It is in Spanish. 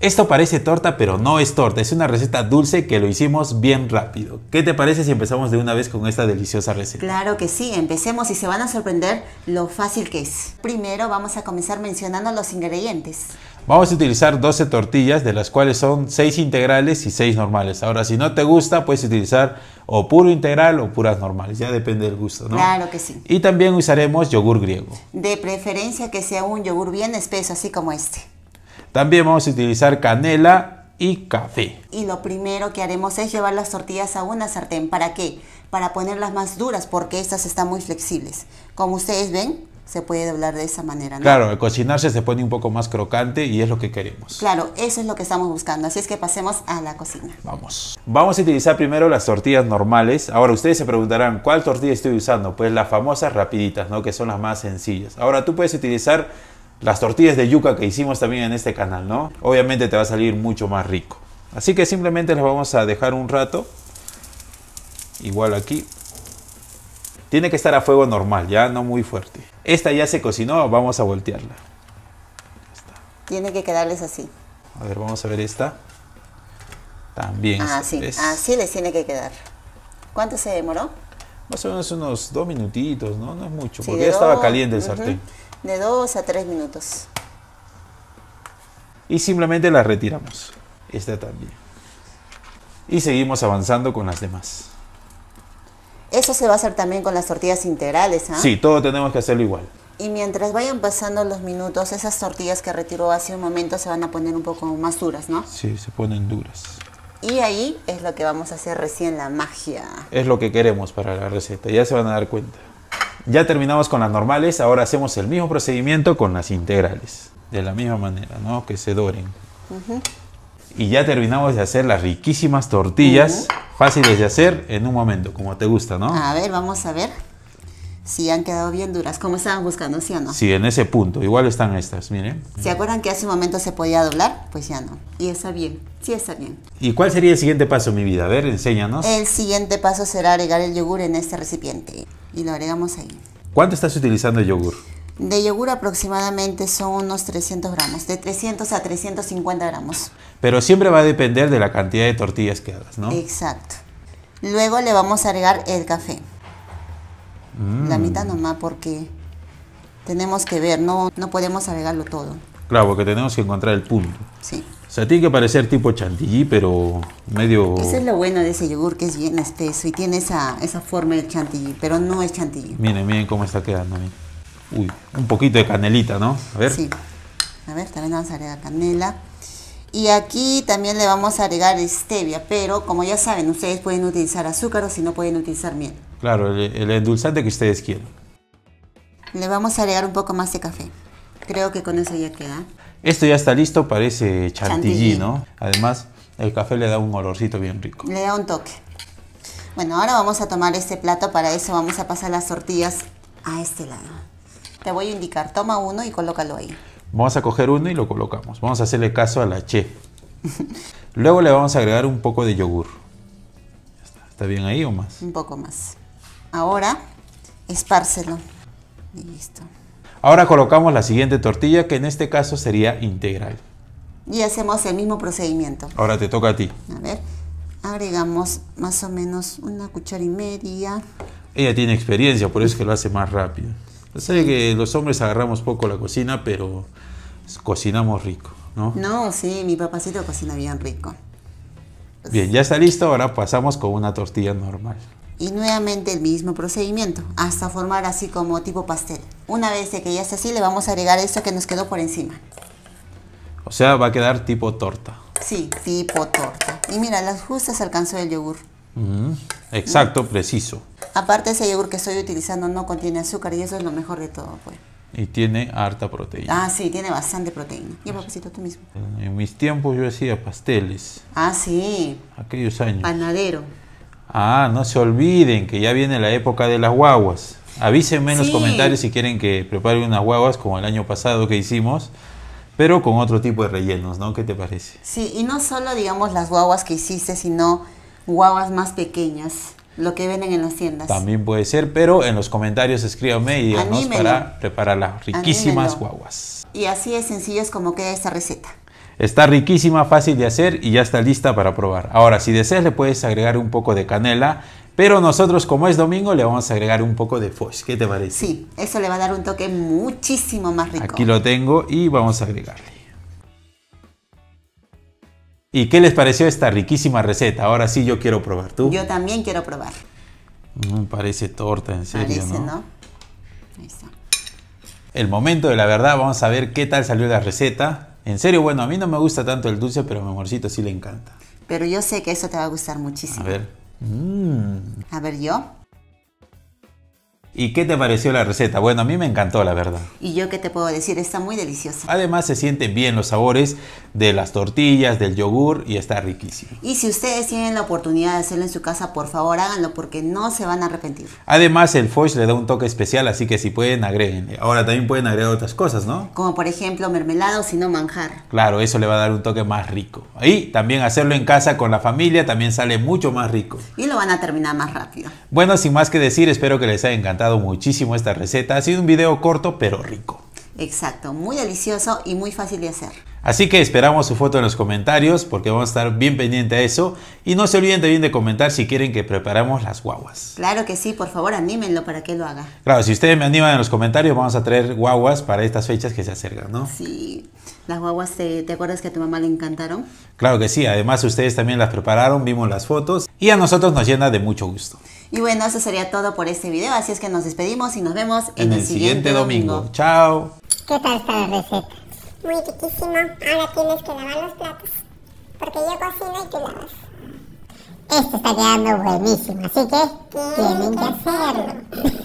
Esto parece torta, pero no es torta, es una receta dulce que lo hicimos bien rápido. ¿Qué te parece si empezamos de una vez con esta deliciosa receta? Claro que sí, empecemos y se van a sorprender lo fácil que es. Primero vamos a comenzar mencionando los ingredientes. Vamos a utilizar 12 tortillas, de las cuales son 6 integrales y 6 normales. Ahora, si no te gusta, puedes utilizar o puro integral o puras normales, ya depende del gusto, ¿no? Claro que sí. Y también usaremos yogur griego. De preferencia que sea un yogur bien espeso, así como este. También vamos a utilizar canela y café. Y lo primero que haremos es llevar las tortillas a una sartén. ¿Para qué? Para ponerlas más duras porque estas están muy flexibles. Como ustedes ven, se puede doblar de esa manera. Claro, al cocinarse se pone un poco más crocante y es lo que queremos. Claro, eso es lo que estamos buscando, así es que pasemos a la cocina. Vamos. Vamos a utilizar primero las tortillas normales. Ahora ustedes se preguntarán, ¿cuál tortilla estoy usando? Pues las famosas rapiditas, ¿no? Que son las más sencillas. Ahora tú puedes utilizar las tortillas de yuca que hicimos también en este canal, ¿no? Obviamente te va a salir mucho más rico. Así que simplemente las vamos a dejar un rato. Igual aquí. Tiene que estar a fuego normal, ya no muy fuerte. Esta ya se cocinó, vamos a voltearla. Tiene que quedarles así. A ver, vamos a ver esta. También. Ah, Así ah, les tiene que quedar. ¿Cuánto se demoró? Más o menos unos dos minutitos, ¿no? No es mucho, porque ya estaba caliente el sartén de 2 a 3 minutos. Y simplemente la retiramos. Esta también. Y seguimos avanzando con las demás. Eso se va a hacer también con las tortillas integrales, ¿ah? Sí, todo tenemos que hacerlo igual. Y mientras vayan pasando los minutos, esas tortillas que retiró hace un momento se van a poner un poco más duras, ¿no? Sí, se ponen duras. Y ahí es lo que vamos a hacer recién la magia. Es lo que queremos para la receta, ya se van a dar cuenta. Ya terminamos con las normales, ahora hacemos el mismo procedimiento con las integrales. De la misma manera, ¿no? Que se doren. Y ya terminamos de hacer las riquísimas tortillas, fáciles de hacer en un momento, como te gusta, ¿no? A ver, vamos a ver si han quedado bien duras, como estaban buscando, ¿sí o no? Sí, en ese punto, igual están estas, miren. ¿Se acuerdan que hace un momento se podía doblar? Pues ya no. Y está bien, sí está bien. ¿Y cuál sería el siguiente paso, mi vida? A ver, enséñanos. El siguiente paso será agregar el yogur en este recipiente y lo agregamos ahí. ¿Cuánto estás utilizando de yogur? De yogur aproximadamente son unos 300 gramos, de 300 a 350 gramos. Pero siempre va a depender de la cantidad de tortillas que hagas, ¿no? Exacto. Luego le vamos a agregar el café. Mm. La mitad nomás porque tenemos que ver, no, no podemos agregarlo todo. Claro, porque tenemos que encontrar el punto. Sí sea, tiene que parecer tipo chantilly, pero medio... Eso es lo bueno de ese yogur, que es bien espeso y tiene esa, esa forma de chantilly, pero no es chantilly. Miren, miren cómo está quedando. Uy, un poquito de canelita, ¿no? A ver. Sí. A ver, también vamos a agregar canela. Y aquí también le vamos a agregar stevia, pero como ya saben, ustedes pueden utilizar azúcar o si no pueden utilizar miel. Claro, el, el, endulzante que ustedes quieran. Le vamos a agregar un poco más de café. Creo que con eso ya queda. Esto ya está listo, parece chantilly, ¿no? Además, el café le da un olorcito bien rico. Le da un toque. Bueno, ahora vamos a tomar este plato, para eso vamos a pasar las tortillas a este lado. Te voy a indicar, toma uno y colócalo ahí. Vamos a coger uno y lo colocamos. Vamos a hacerle caso a la che. Luego le vamos a agregar un poco de yogur. ¿Está bien ahí o más? Un poco más. Ahora, espárselo. listo. Ahora colocamos la siguiente tortilla, que en este caso sería integral. Y hacemos el mismo procedimiento. Ahora te toca a ti. A ver, agregamos más o menos una cuchara y media. Ella tiene experiencia, por eso que lo hace más rápido. Sé que los hombres agarramos poco la cocina, pero cocinamos rico, ¿no? No, sí, mi papacito cocina bien rico. Bien, ya está listo, ahora pasamos con una tortilla normal. Y nuevamente el mismo procedimiento, hasta formar así como tipo pastel. Una vez de que ya esté así, le vamos a agregar esto que nos quedó por encima. O sea, va a quedar tipo torta. Sí, tipo torta. Y mira, las justas alcanzó el yogur. exacto, mm. preciso. Aparte ese yogur que estoy utilizando no contiene azúcar y eso es lo mejor de todo, pues. Y tiene harta proteína. Ah, sí, tiene bastante proteína. Y papacito tú mismo. En mis tiempos yo hacía pasteles. Ah, sí. Aquellos años. Panadero. Ah, no se olviden que ya viene la época de las guaguas. Avísenme en los comentarios si quieren que prepare unas guaguas como el año pasado que hicimos pero con otro tipo de rellenos, ¿no? ¿Qué te parece? Sí, y no solo, digamos, las guaguas que hiciste, sino guaguas más pequeñas, lo que venden en las tiendas. También puede ser, pero en los comentarios escríbanme y díganos para preparar las riquísimas guaguas. Y así de sencillo es como queda esta receta. Está riquísima, fácil de hacer y ya está lista para probar. Ahora, si deseas, le puedes agregar un poco de canela pero nosotros, como es domingo, le vamos a agregar un poco de foie. ¿Qué te parece? Sí, eso le va a dar un toque muchísimo más rico. Aquí lo tengo y vamos a agregarle. ¿Y qué les pareció esta riquísima receta? Ahora sí yo quiero probar. ¿Tú? Yo también quiero probar. Me mm, parece torta, en serio, parece, ¿no? ¿no? Ahí está. El momento de la verdad, vamos a ver qué tal salió la receta. En serio, bueno, a mí no me gusta tanto el dulce, pero a mi amorcito sí le encanta. Pero yo sé que eso te va a gustar muchísimo. A ver. Mmm A ver, yo. ¿Y qué te pareció la receta? Bueno, a mí me encantó, la verdad. Y yo qué te puedo decir, está muy deliciosa. Además, se sienten bien los sabores de las tortillas, del yogur y está riquísimo. Y si ustedes tienen la oportunidad de hacerlo en su casa, por favor háganlo porque no se van a arrepentir. Además, el foch le da un toque especial, así que si pueden, agreguen. Ahora también pueden agregar otras cosas, ¿no? Como por ejemplo mermelada mermelado, sino manjar. Claro, eso le va a dar un toque más rico. Y también hacerlo en casa con la familia también sale mucho más rico. Y lo van a terminar más rápido. Bueno, sin más que decir, espero que les haya encantado muchísimo esta receta. Ha sido un video corto pero rico. Exacto, muy delicioso y muy fácil de hacer. Así que esperamos su foto en los comentarios porque vamos a estar bien pendiente a eso. Y no se olviden también de comentar si quieren que preparamos las guaguas. Claro que sí, por favor anímenlo para que lo haga. Claro, si ustedes me animan en los comentarios vamos a traer guaguas para estas fechas que se acercan, ¿no? Sí, las guaguas, ¿te, acuerdas que a tu mamá le encantaron? Claro que sí, además ustedes también las prepararon, vimos las fotos y a nosotros nos llena de mucho gusto. Y bueno, eso sería todo por este video, así es que nos despedimos y nos vemos en, el, siguiente, domingo. Chao. ¿Qué tal esta receta? muy riquísimo. Ahora tienes que lavar los platos, porque yo cocino y tú lavas. Esto está quedando buenísimo, así que tienen que hacerlo.